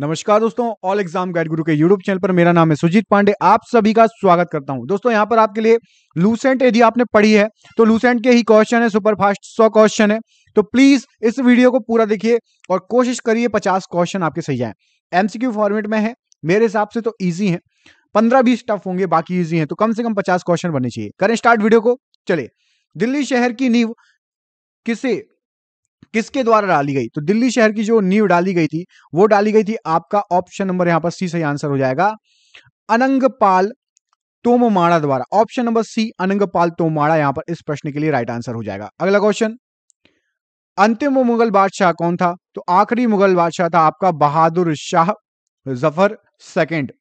नमस्कार दोस्तों all exam guide गुरु के यूट्यूब चैनल पर मेरा नाम है सुजीत पांडे आप सभी का स्वागत करता हूं दोस्तों यहां पर आपके लिए लूसेंट यदि आपने पढ़ी है तो लूसेंट के ही क्वेश्चन है सुपर फास्ट सौ क्वेश्चन है तो प्लीज इस वीडियो को पूरा देखिए और कोशिश करिए पचास क्वेश्चन आपके सही आए एमसीक्यू फॉर्मेट में है मेरे हिसाब से तो ईजी है पंद्रह बीस टफ होंगे बाकी ईजी है तो कम से कम पचास क्वेश्चन बनने चाहिए करें स्टार्ट वीडियो को चले दिल्ली शहर की नींव किसे किसके द्वारा डाली गई तो दिल्ली शहर की जो नींव डाली गई थी वो डाली गई थी आपका ऑप्शन नंबर यहां पर सी सही आंसर हो जाएगा अनंगपाल तोमाड़ा द्वारा option number C Anangpal Tomara यहां पर इस प्रश्न के लिए राइट आंसर हो जाएगा अगला क्वेश्चन अंतिम मुगल बादशाह कौन था तो आखिरी मुगल बादशाह था आपका बहादुर शाह जफर सेकेंड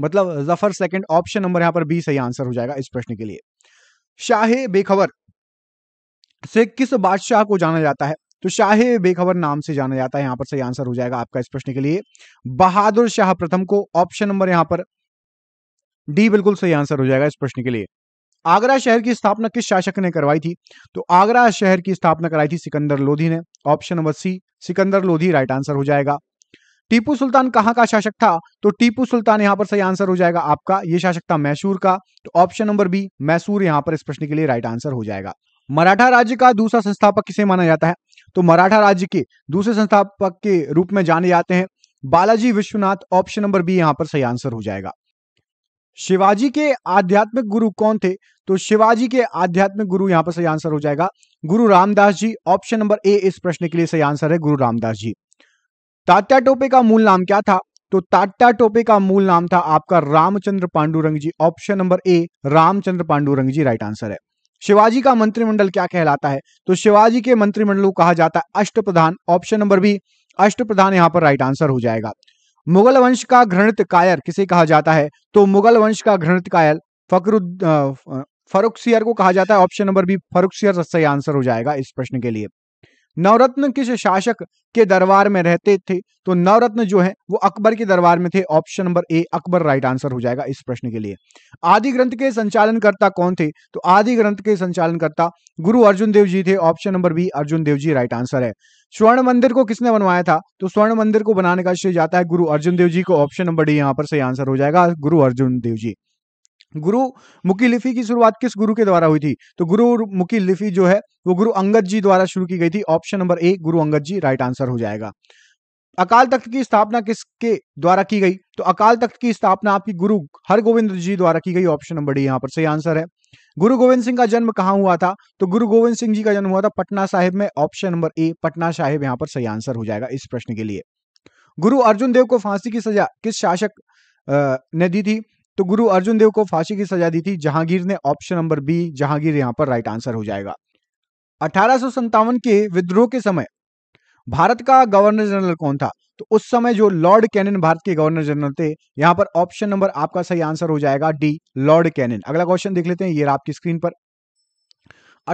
मतलब जफर सेकेंड ऑप्शन नंबर यहां पर बी सही आंसर हो जाएगा इस प्रश्न के लिए शाहे बेखबर से किस बादशाह को जाना जाता है तो शाह बेखबर नाम से जाना जाता है यहां पर सही आंसर हो जाएगा आपका इस प्रश्न के लिए बहादुर शाह प्रथम को ऑप्शन नंबर यहां पर डी बिल्कुल सही आंसर हो जाएगा इस प्रश्न के लिए आगरा शहर की स्थापना किस शासक ने करवाई थी तो आगरा शहर की स्थापना कराई थी सिकंदर लोधी ने option number C Sikandar Lodi right answer हो जाएगा टीपू सुल्तान कहां का शासक था तो टीपू सुल्तान यहां पर सही आंसर हो जाएगा आपका यह शासक था मैसूर का तो ऑप्शन नंबर बी मैसूर यहां पर इस प्रश्न के लिए राइट आंसर हो जाएगा मराठा राज्य का दूसरा संस्थापक किसे माना जाता है तो मराठा राज्य के दूसरे संस्थापक के रूप में जाने जाते हैं Balaji Vishwanath option number B यहां पर सही आंसर हो जाएगा शिवाजी के आध्यात्मिक गुरु कौन थे तो शिवाजी के आध्यात्मिक गुरु यहां पर सही आंसर हो जाएगा Guru Ramdas ji option number A इस प्रश्न के लिए सही आंसर है गुरु रामदास जी तात्या टोपे का मूल नाम क्या था तो तात्या टोपे का मूल नाम था आपका Ramchandra Pandurang ji option number A Ramchandra Pandurang ji right answer है शिवाजी का मंत्रिमंडल क्या कहलाता है तो शिवाजी के मंत्रिमंडल को कहा जाता है अष्ट प्रधान ऑप्शन नंबर भी अष्ट प्रधान यहाँ पर राइट आंसर हो जाएगा मुगल वंश का घृणित कायर किसे कहा जाता है तो मुगल वंश का घृणित कायर फकर फरुख को कहा जाता है ऑप्शन नंबर भी फरुख सही आंसर हो जाएगा इस प्रश्न के लिए नवरत्न किस शासक के दरबार में रहते थे तो नवरत्न जो है वो अकबर के दरबार में थे option number A Akbar right answer हो जाएगा इस प्रश्न के लिए आदि ग्रंथ के संचालनकर्ता कौन थे तो आदि ग्रंथ के संचालनकर्ता गुरु अर्जुन देव जी थे option number B Arjun Dev ji right answer है स्वर्ण मंदिर को किसने बनवाया था तो स्वर्ण मंदिर को बनाने का श्रेय जाता है गुरु अर्जुन देव जी को ऑप्शन नंबर डी यहाँ पर सही आंसर हो जाएगा गुरु अर्जुन देव जी गुरु मुखी लिपि की शुरुआत किस गुरु के द्वारा हुई थी तो गुरु मुखी लिपि जो है वो गुरु अंगद जी द्वारा शुरू की गई थी ऑप्शन नंबर ए गुरु अंगद जी राइट आंसर हो जाएगा अकाल तख्त की स्थापना किसके द्वारा की गई तो अकाल तख्त की स्थापना आपकी गुरु हरगोविंद जी द्वारा की गई ऑप्शन नंबर डी यहाँ पर सही आंसर है गुरु गोविंद सिंह का जन्म कहाँ हुआ था तो गुरु गोविंद सिंह जी का जन्म हुआ था पटना साहिब में option number A Patna Sahib यहाँ पर सही आंसर हो जाएगा इस प्रश्न के लिए गुरु अर्जुन देव को फांसी की सजा किस शासक ने दी थी तो गुरु अर्जुन देव को फांसी की सजा दी थी जहांगीर ने ऑप्शन नंबर बी जहांगीर यहां पर राइट आंसर हो जाएगा अठारह के विद्रोह के समय भारत का गवर्नर जनरल कौन था तो उस समय जो लॉर्ड कैनन भारत के गवर्नर जनरल थे यहां पर ऑप्शन नंबर आपका सही आंसर हो जाएगा डी लॉर्ड कैनन अगला क्वेश्चन देख लेते हैं ये आपकी स्क्रीन पर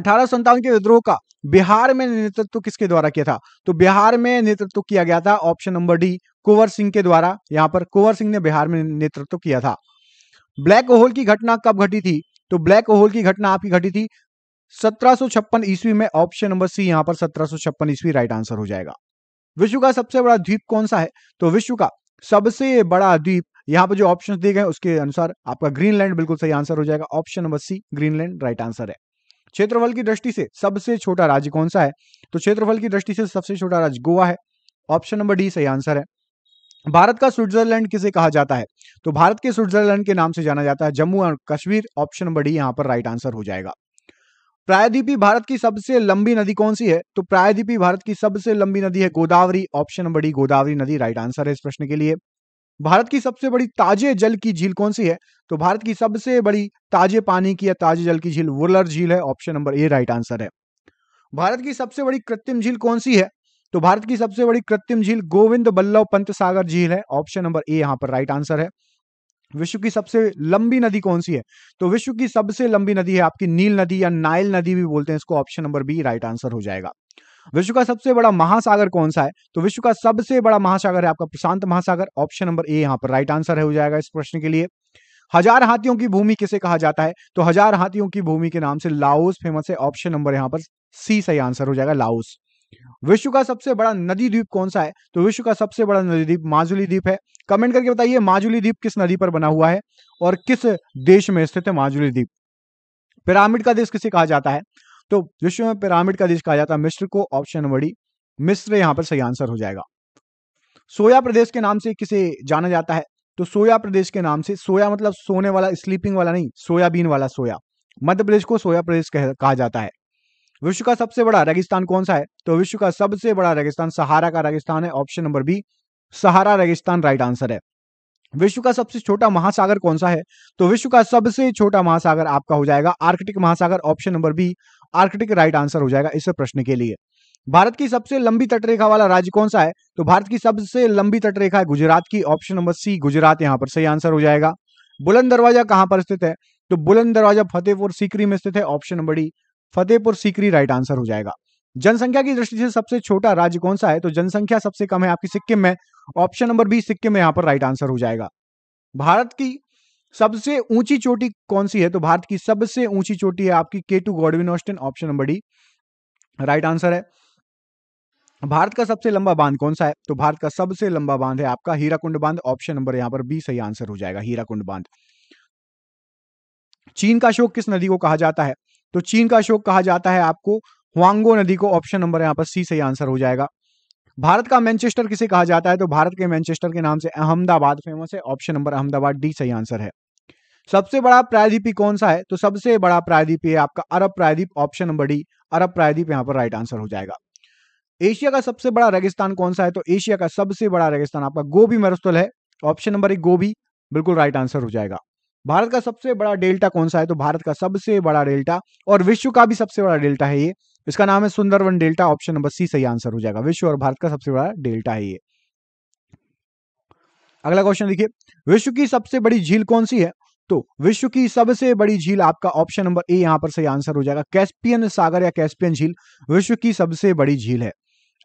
अठारह के विद्रोह का बिहार में नेतृत्व किसके द्वारा किया था तो बिहार में नेतृत्व किया गया था option number D Kunwar Singh के द्वारा यहां पर कुंवर सिंह ने बिहार में नेतृत्व किया था ब्लैक होल की घटना कब घटी थी तो ब्लैक होल की घटना आपकी घटी थी सत्रह ईस्वी में ऑप्शन नंबर सी यहां पर सत्रह ईस्वी राइट आंसर हो जाएगा विश्व का सबसे बड़ा द्वीप कौन सा है तो विश्व का सबसे बड़ा द्वीप यहां पर जो ऑप्शन दिए गए उसके अनुसार आपका ग्रीनलैंड बिल्कुल सही आंसर हो जाएगा option number C Greenland right answer है क्षेत्रफल की दृष्टि से सबसे छोटा राज्य कौन सा है तो क्षेत्रफल की दृष्टि से सबसे छोटा राज्य गोवा है ऑप्शन नंबर डी सही आंसर है भारत का स्विट्जरलैंड किसे कहा जाता है तो भारत के स्विट्जरलैंड के नाम से जाना जाता है जम्मू और कश्मीर ऑप्शन नंबर डी पर राइट आंसर हो जाएगा प्रायद्वीपी भारत की सबसे लंबी नदी कौन सी है तो प्रायद्वीपी भारत की सबसे लंबी नदी है Godavari option number D Godavari नदी राइट आंसर है इस प्रश्न के लिए भारत की सबसे बड़ी ताजे जल की झील कौन सी है तो भारत की सबसे बड़ी ताजे पानी की या ताजे जल की झील वुरलर झील है option number A right answer है भारत की सबसे बड़ी कृत्रिम झील कौन सी है तो भारत की सबसे बड़ी कृत्रिम झील गोविंद बल्लभ पंत सागर झील है ऑप्शन नंबर ए यहाँ पर राइट आंसर है विश्व की सबसे लंबी नदी कौन सी है तो विश्व की सबसे लंबी नदी है आपकी नील नदी या नाइल नदी भी बोलते हैं इसको option number B right answer हो जाएगा विश्व का सबसे बड़ा महासागर कौन सा है तो विश्व का सबसे बड़ा महासागर है आपका प्रशांत महासागर ऑप्शन नंबर ए यहाँ पर राइट आंसर है हो जाएगा इस प्रश्न के लिए हजार हाथियों की भूमि किसे कहा जाता है तो हजार हाथियों की भूमि के नाम से लाओस फेमस है ऑप्शन नंबर यहाँ पर सी सही आंसर हो जाएगा लाओस विश्व का सबसे बड़ा नदी द्वीप कौन सा है तो विश्व का सबसे बड़ा नदी द्वीप माजुली द्वीप है कमेंट करके बताइए माजुली द्वीप किस नदी पर बना हुआ है और किस देश में स्थित है माजुली द्वीप पिरामिड का देश किसे कहा जाता है तो विश्व में पिरामिड का देश कहा जाता है मिस्र को ऑप्शन नंबर डी मिस्र यहां पर सही आंसर हो जाएगा सोया प्रदेश के नाम से किसे जाना जाता है तो सोया प्रदेश के नाम से सोया मतलब सोने वाला स्लीपिंग वाला नहीं सोयाबीन वाला सोया मध्य प्रदेश को सोया प्रदेश कहा जाता है विश्व का सबसे बड़ा रेगिस्तान कौन सा है तो विश्व का सबसे बड़ा रेगिस्तान सहारा का रेगिस्तान है ऑप्शन नंबर बी सहारा रेगिस्तान राइट आंसर है विश्व का सबसे छोटा महासागर कौन सा है तो विश्व का सबसे छोटा महासागर आपका हो जाएगा आर्कटिक महासागर option number B Arctic right answer हो जाएगा इस प्रश्न के लिए भारत की सबसे लंबी तटरेखा वाला राज्य कौन सा है तो भारत की सबसे लंबी तटरेखा है गुजरात की ऑप्शन नंबर सी गुजरात यहाँ पर सही आंसर हो जाएगा बुलंद दरवाजा कहां पर स्थित है तो बुलंद दरवाजा फतेहपुर सीकरी में स्थित है option number D Fatehpur Sikri right answer हो जाएगा जनसंख्या की दृष्टि से सबसे छोटा राज्य कौन सा है तो जनसंख्या सबसे कम है आपकी सिक्किम में ऑप्शन नंबर बी सिक्किम में यहां पर राइट आंसर हो जाएगा भारत की सबसे ऊंची चोटी कौन सी है तो भारत की सबसे ऊंची चोटी है आपकी K two Godwin Austen option number D right answer है भारत का सबसे लंबा बांध कौन सा है तो भारत का सबसे लंबा बांध है आपका हीराकुंड बांध ऑप्शन नंबर यहां पर बी सही आंसर हो जाएगा हीराकुंड बांध चीन का शोक किस नदी को कहा जाता है तो चीन का अशोक कहा जाता है आपको हुआंगो नदी को ऑप्शन नंबर यहाँ पर सी सही आंसर हो जाएगा भारत का मैनचेस्टर किसे कहा जाता है तो भारत के मैनचेस्टर के नाम से अहमदाबाद फेमस है ऑप्शन नंबर अहमदाबाद डी सही आंसर है सबसे बड़ा प्रायद्वीप कौन सा है तो सबसे बड़ा प्रायद्वीप है आपका अरब प्रायद्वीप ऑप्शन नंबर डी अरब प्रायद्वीप यहां पर राइट आंसर हो जाएगा एशिया का सबसे बड़ा रेगिस्तान कौन सा है तो एशिया का सबसे बड़ा रेगिस्तान आपका गोभी मरुस्थल है ऑप्शन नंबर एक गोभी बिल्कुल राइट आंसर हो जाएगा भारत का सबसे बड़ा डेल्टा कौन सा है तो भारत का सबसे बड़ा डेल्टा और विश्व का भी सबसे बड़ा डेल्टा है ये इसका नाम है Sundarban delta option number C सही आंसर हो जाएगा विश्व और भारत का सबसे बड़ा डेल्टा है ये अगला क्वेश्चन देखिए विश्व की सबसे बड़ी झील कौन सी है तो विश्व की सबसे बड़ी झील आपका ऑप्शन नंबर ए यहां पर सही आंसर हो जाएगा कैस्पियन सागर या कैस्पियन झील विश्व की सबसे बड़ी झील है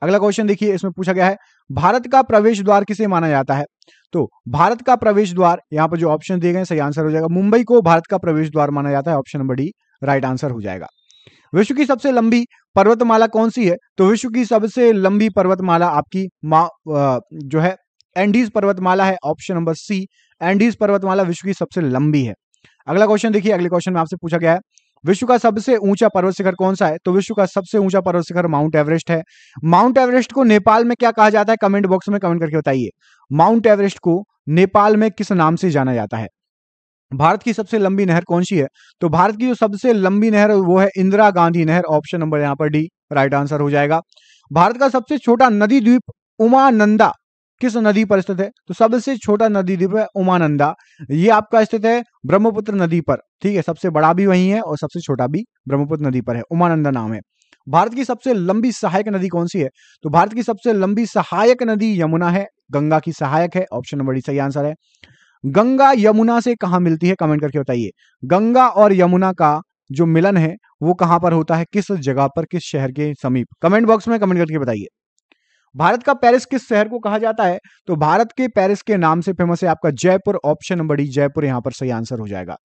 अगला क्वेश्चन देखिए इसमें पूछा गया है भारत का प्रवेश द्वार किसे माना जाता है तो भारत का प्रवेश द्वार यहाँ पर जो ऑप्शन दिए गए सही आंसर हो जाएगा मुंबई को भारत का प्रवेश द्वार माना जाता है option number D right answer हो जाएगा विश्व की सबसे लंबी पर्वतमाला कौन सी है तो विश्व की सबसे लंबी पर्वतमाला आपकी मा जो है एंडीज पर्वतमाला है ऑप्शन नंबर सी एंडीज पर्वतमाला विश्व की सबसे लंबी है अगला क्वेश्चन देखिए अगले क्वेश्चन में आपसे पूछा गया है विश्व का सबसे ऊंचा पर्वत शिखर कौन सा है तो विश्व का सबसे ऊंचा पर्वत शिखर माउंट एवरेस्ट है माउंट एवरेस्ट को नेपाल में क्या कहा जाता है कमेंट बॉक्स में कमेंट करके बताइए माउंट एवरेस्ट को नेपाल में किस नाम से जाना जाता है भारत की सबसे लंबी नहर कौन सी है तो भारत की जो सबसे लंबी नहर वो है इंदिरा गांधी नहर ऑप्शन नंबर यहाँ पर डी राइट आंसर हो जाएगा भारत का सबसे छोटा नदी द्वीप उमानंदा किस नदी पर स्थित है तो सबसे छोटा नदी द्वीप है उमानंदा ये आपका स्थित है ब्रह्मपुत्र नदी पर ठीक है सबसे बड़ा भी वही है और सबसे छोटा भी ब्रह्मपुत्र नदी पर है उमानंदा नाम है भारत की सबसे लंबी सहायक नदी कौन सी है तो भारत की सबसे लंबी सहायक नदी यमुना है गंगा की सहायक है ऑप्शन नंबर डी सही आंसर है गंगा यमुना से कहा मिलती है कमेंट करके बताइए गंगा और यमुना का जो मिलन है वो कहां पर होता है किस जगह पर किस शहर के समीप कमेंट बॉक्स में कमेंट करके बताइए भारत का पेरिस किस शहर को कहा जाता है तो भारत के पेरिस के नाम से फेमस है आपका Jaipur option number D Jaipur यहां पर सही आंसर हो जाएगा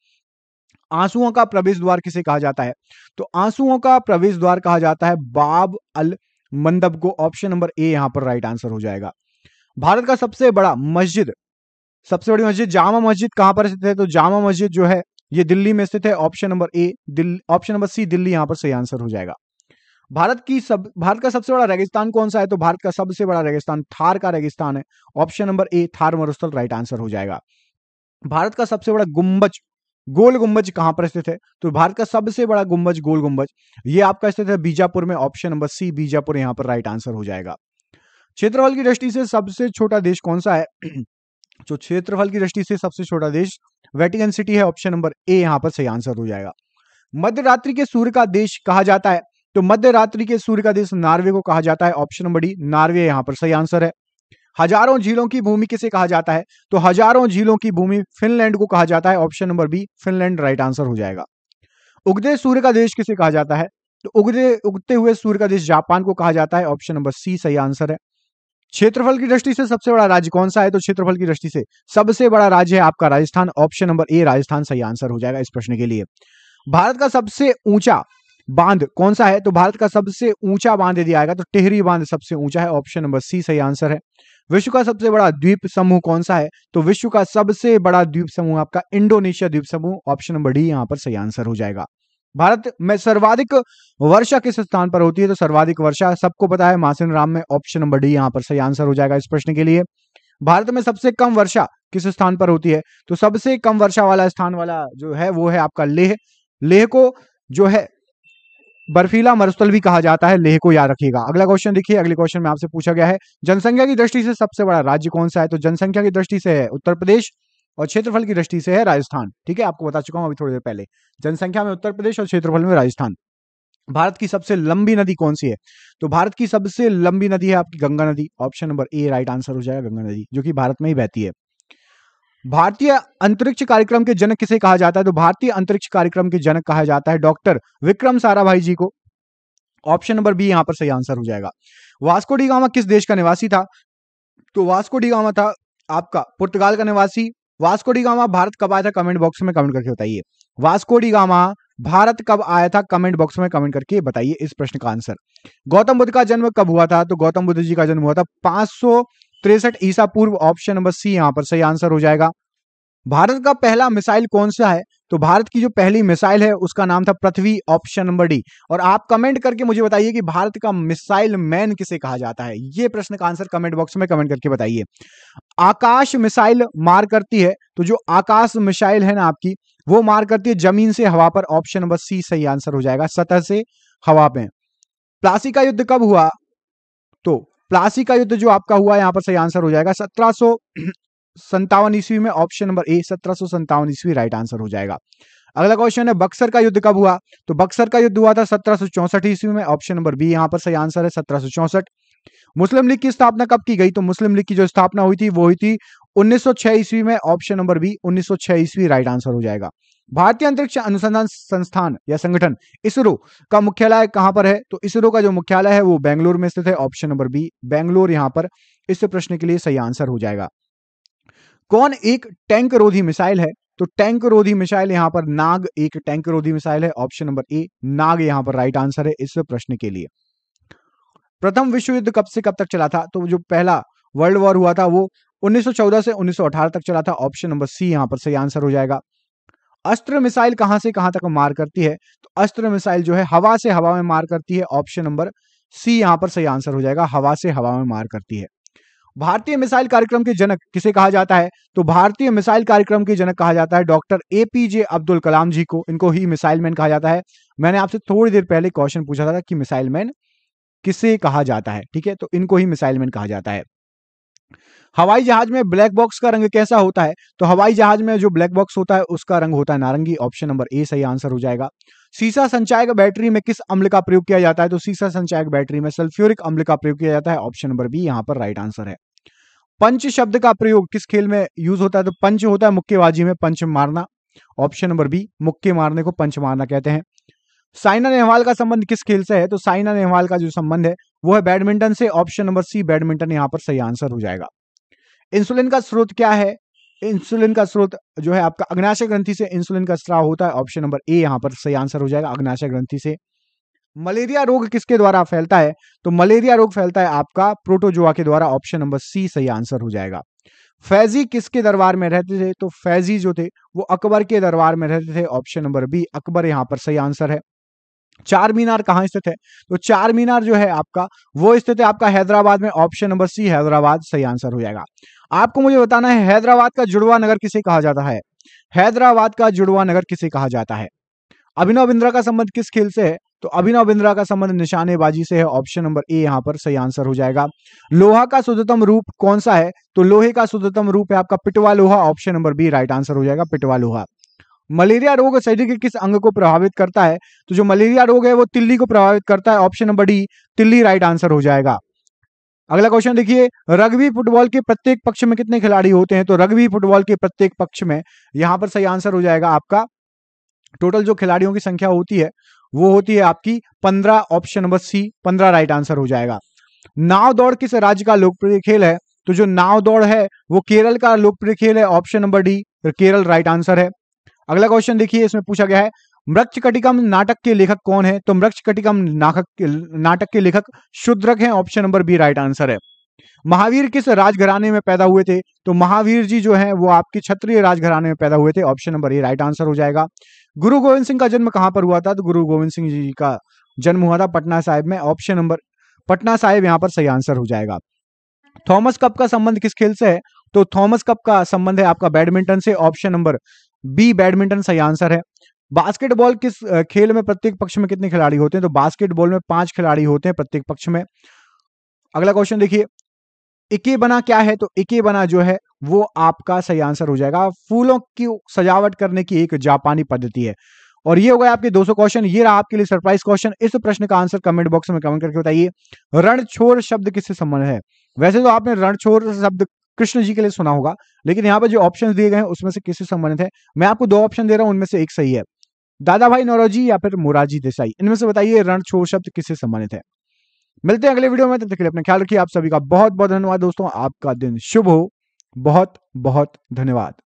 आंसुओं का प्रवेश द्वार किसे कहा जाता है तो आंसुओं का प्रवेश द्वार कहा जाता है बाब अल मंदब को ऑप्शन नंबर ए यहां पर राइट आंसर हो जाएगा भारत का सबसे बड़ा मस्जिद सबसे बड़ी मस्जिद जामा मस्जिद कहां पर स्थित है तो जामा मस्जिद जो है ये दिल्ली में स्थित है option number A option number C Delhi यहां पर सही आंसर हो जाएगा भारत की सब भारत का सबसे बड़ा रेगिस्तान कौन सा है तो भारत का सबसे बड़ा रेगिस्तान थार का रेगिस्तान है ऑप्शन नंबर ए थार मरुस्थल राइट आंसर हो जाएगा भारत का सबसे बड़ा गुम्बज गोल गुम्बज कहां पर स्थित है तो भारत का सबसे बड़ा गुम्बज गोल गुम्बज ये आपका स्थित है बीजापुर में ऑप्शन नंबर सी बीजापुर यहां पर राइट आंसर हो जाएगा क्षेत्रफल की दृष्टि से सबसे छोटा देश कौन सा है तो क्षेत्रफल की दृष्टि से सबसे छोटा देश वेटिकन सिटी है ऑप्शन नंबर ए यहां पर सही आंसर हो जाएगा मध्य रात्रि के सूर्य का देश कहा जाता है तो मध्य रात्रि के सूर्य का देश नार्वे को कहा जाता है ऑप्शन नंबर डी नार्वे यहां पर सही आंसर है हजारों झीलों की भूमि किसे कहा जाता है तो हजारों झीलों की भूमि फिनलैंड को कहा जाता है option number B Finland right answer हो जाएगा उगते सूर्य का देश किसे कहा जाता है तो उगते उगते हुए सूर्य का देश जापान को कहा जाता है ऑप्शन नंबर सी सही आंसर है क्षेत्रफल की दृष्टि से सबसे बड़ा राज्य कौन सा है तो क्षेत्रफल की दृष्टि से सबसे बड़ा राज्य है आपका Rajasthan option number A Rajasthan सही आंसर हो जाएगा इस प्रश्न के लिए भारत का सबसे ऊंचा बांध कौन सा है तो भारत का सबसे ऊंचा बांध यदि आएगा तो टेहरी बांध सबसे ऊंचा है ऑप्शन नंबर सी सही आंसर है विश्व का सबसे बड़ा द्वीप समूह कौन सा है तो विश्व का सबसे बड़ा द्वीप समूह आपका इंडोनेशिया द्वीप समूह ऑप्शन नंबर डी यहां पर सही आंसर हो जाएगा भारत में सर्वाधिक वर्षा किस स्थान पर होती है तो सर्वाधिक वर्षा सबको पता है मासिन राम में ऑप्शन नंबर डी यहां पर सही आंसर हो जाएगा इस प्रश्न के लिए भारत में सबसे कम वर्षा किस स्थान पर होती है तो सबसे कम वर्षा वाला स्थान वाला जो है वो है आपका लेह लेह को जो है बर्फीला मरुस्थल भी कहा जाता है लेह को याद रखिएगा अगला क्वेश्चन देखिए अगले क्वेश्चन में आपसे पूछा गया है जनसंख्या की दृष्टि से सबसे बड़ा राज्य कौन सा है तो जनसंख्या की दृष्टि से है उत्तर प्रदेश और क्षेत्रफल की दृष्टि से है राजस्थान ठीक है आपको बता चुका हूं अभी थोड़ी देर पहले जनसंख्या में उत्तर प्रदेश और क्षेत्रफल में राजस्थान भारत की सबसे लंबी नदी कौन सी है तो भारत की सबसे लंबी नदी है आपकी गंगा नदी option number A right answer हो जाएगा गंगा नदी जो कि भारत में ही बहती है भारतीय अंतरिक्ष कार्यक्रम के जनक किसे कहा जाता है तो भारतीय अंतरिक्ष कार्यक्रम के जनक कहा जाता है डॉक्टर विक्रम साराभाई जी को ऑप्शन नंबर बी यहां पर सही आंसर हो जाएगा वास्को डिगामा किस देश का निवासी था तो वास्को डिगामा था आपका पुर्तगाल का निवासी वास्को डिगामा भारत कब आया था कमेंट बॉक्स में कमेंट करके बताइए वास्को डिगामा भारत कब आया था कमेंट बॉक्स में कमेंट करके बताइए इस प्रश्न का आंसर गौतम बुद्ध का जन्म कब हुआ था तो गौतम बुद्ध जी का जन्म हुआ था पांच तिरसठ ईसा पूर्व ऑप्शन नंबर सी यहां पर सही आंसर हो जाएगा भारत का पहला मिसाइल कौन सा है तो भारत की जो पहली मिसाइल है उसका नाम था पृथ्वी ऑप्शन नंबर डी और आप कमेंट करके मुझे बताइए कि भारत का मिसाइल मैन किसे कहा जाता है यह प्रश्न का आंसर कमेंट बॉक्स में कमेंट करके बताइए आकाश मिसाइल मार करती है तो जो आकाश मिसाइल है ना आपकी वो मार करती है जमीन से हवा पर ऑप्शन नंबर सी सही आंसर हो जाएगा सतह से हवा पे प्लासी का युद्ध कब हुआ तो प्लासी का युद्ध जो आपका हुआ यहाँ पर सही आंसर हो जाएगा सत्रह संतावन ईस्वी में ऑप्शन नंबर ए सत्रह संतावन ईस्वी राइट आंसर हो जाएगा अगला क्वेश्चन है बक्सर का युद्ध कब हुआ तो बक्सर का युद्ध हुआ था सत्रह ईस्वी में ऑप्शन नंबर बी यहाँ पर सही आंसर है सत्रह मुस्लिम लीग की स्थापना कब की गई तो मुस्लिम लीग की जो स्थापना हुई थी वो हुई थी 1906 ईस्वी में ऑप्शन नंबर बी 1906 ईस्वी राइट आंसर हो जाएगा भारतीय अंतरिक्ष अनुसंधान संस्थान या संगठन इसरो का मुख्यालय कहां पर है तो इसरो का जो मुख्यालय है वो बेंगलोर में स्थित है ऑप्शन नंबर बी बेंगलोर यहां पर इस प्रश्न के लिए सही आंसर हो जाएगा कौन एक टैंक रोधी मिसाइल है तो टैंक रोधी मिसाइल यहां पर नाग एक टैंक रोधी मिसाइल है ऑप्शन नंबर ए नाग यहां पर राइट आंसर है इस प्रश्न के लिए प्रथम विश्व युद्ध कब से कब तक चला था तो जो पहला वर्ल्ड वॉर हुआ था वो 1914 से 1918 तक चला था ऑप्शन नंबर सी यहां पर सही आंसर हो जाएगा अस्त्र मिसाइल कहां से कहां तक मार करती है तो अस्त्र मिसाइल जो है हवा से हवा में मार करती है ऑप्शन नंबर सी यहां पर सही आंसर हो जाएगा हवा से हवा में मार करती है भारतीय मिसाइल कार्यक्रम के जनक किसे कहा जाता है तो भारतीय मिसाइल कार्यक्रम के जनक कहा जाता है डॉक्टर एपीजे अब्दुल कलाम जी को इनको ही मिसाइल मैन कहा जाता है मैंने आपसे थोड़ी देर पहले क्वेश्चन पूछा था कि मिसाइल मैन किसे कहा जाता है ठीक है तो इनको ही मिसाइलमैन कहा जाता है हवाई जहाज में ब्लैक बॉक्स का रंग कैसा होता है तो हवाई जहाज में जो ब्लैक बॉक्स होता है उसका रंग होता है नारंगी ऑप्शन नंबर ए सही आंसर हो जाएगा सीसा संचायक बैटरी में किस अम्ल का प्रयोग किया जाता है तो सीसा संचायक बैटरी में सल्फ्यूरिक अम्ल का प्रयोग किया जाता है ऑप्शन नंबर बी यहाँ पर राइट आंसर है पंच शब्द का प्रयोग किस खेल में यूज होता है तो पंच होता है मुक्केबाजी में पंच मारना ऑप्शन नंबर बी मुक्के मारने को पंच मारना कहते हैं साइना नेहवाल का संबंध किस खेल से है तो साइना नेहवाल का जो संबंध है वो है बैडमिंटन से ऑप्शन नंबर सी बैडमिंटन यहां पर सही आंसर हो जाएगा इंसुलिन का स्रोत क्या है इंसुलिन का स्रोत जो है आपका अग्नाशय ग्रंथि से इंसुलिन का स्त्राव होता है ऑप्शन नंबर ए यहां पर सही आंसर हो जाएगा अग्नाशय ग्रंथि से मलेरिया रोग किसके द्वारा फैलता है तो मलेरिया रोग फैलता है आपका प्रोटोजोआ के द्वारा ऑप्शन नंबर सी सही आंसर हो जाएगा फैजी किसके दरबार में रहते थे तो फैजी जो थे वो अकबर के दरबार में रहते थे ऑप्शन नंबर बी अकबर यहां पर सही आंसर है चार मीनार कहाँ स्थित है तो चार मीनार जो है आपका वो स्थित है आपका हैदराबाद में ऑप्शन नंबर सी हैदराबाद सही आंसर हो जाएगा आपको मुझे बताना है हैदराबाद का जुड़वा नगर किसे कहा जाता है हैदराबाद का जुड़वा नगर किसे कहा जाता है अभिनव बिंद्रा का संबंध किस खेल से है तो अभिनव बिंद्रा का संबंध निशानेबाजी से है ऑप्शन नंबर ए यहाँ पर सही आंसर हो जाएगा लोहा का शुद्धतम रूप कौन सा है तो लोहे का शुद्धतम रूप है आपका पिटवा लोहा option number B right answer हो जाएगा पिटवा लोहा मलेरिया रोग शरीर के किस अंग को प्रभावित करता है तो जो मलेरिया रोग है वो तिल्ली को प्रभावित करता है ऑप्शन नंबर डी तिल्ली राइट आंसर हो जाएगा अगला क्वेश्चन देखिए रग्बी फुटबॉल के प्रत्येक पक्ष में कितने खिलाड़ी होते हैं तो रग्बी फुटबॉल के प्रत्येक पक्ष में यहां पर सही आंसर हो जाएगा आपका टोटल जो खिलाड़ियों की संख्या होती है वो होती है आपकी पंद्रह ऑप्शन नंबर सी पंद्रह राइट आंसर हो जाएगा नाव दौड़ किस राज्य का लोकप्रिय खेल है तो जो नाव दौड़ है वो केरल का लोकप्रिय खेल है option number D Kerala right answer है अगला क्वेश्चन देखिए इसमें पूछा गया है मृक्ष कटिकम नाटक के लेखक कौन है तो मृक्ष कटिकम नाटक के लेखक शुद्रक हैं option number B right answer है महावीर किस राजघराने में पैदा हुए थे तो महावीर जी जो है वो आपके क्षत्रिय राजघराने में पैदा हुए थे option number A right answer हो जाएगा गुरु गोविंद सिंह का जन्म कहां पर हुआ था तो गुरु गोविंद सिंह जी का जन्म हुआ था पटना साहिब में ऑप्शन नंबर पटना साहिब यहां पर सही आंसर हो जाएगा थॉमस कप का संबंध किस खेल से है तो थॉमस कप का संबंध है आपका बैडमिंटन से ऑप्शन नंबर बी बैडमिंटन सही आंसर है बास्केटबॉल किस खेल में प्रत्येक पक्ष में कितने खिलाड़ी होते हैं तो बास्केटबॉल में पांच खिलाड़ी होते हैं प्रत्येक पक्ष में अगला क्वेश्चन देखिए इके बना क्या है तो इके बना जो है वो आपका सही आंसर हो जाएगा फूलों की सजावट करने की एक जापानी पद्धति है और ये होगा आपके 200 क्वेश्चन ये रहा आपके लिए सरप्राइज क्वेश्चन इस प्रश्न का आंसर कमेंट बॉक्स में कमेंट करके बताइए रणछोर शब्द किससे संबंध है वैसे तो आपने रणछोर शब्द कृष्ण जी के लिए सुना होगा लेकिन यहाँ पर जो ऑप्शन दिए गए हैं उसमें से किससे संबंधित है मैं आपको दो ऑप्शन दे रहा हूँ उनमें से एक सही है दादा भाई नौरोजी या फिर मोराजी देसाई इनमें से बताइए रण छोर शब्द किससे संबंधित है मिलते हैं अगले वीडियो में तब तक के लिए अपना ख्याल रखिए आप सभी का बहुत बहुत धन्यवाद दोस्तों आपका दिन शुभ हो बहुत बहुत धन्यवाद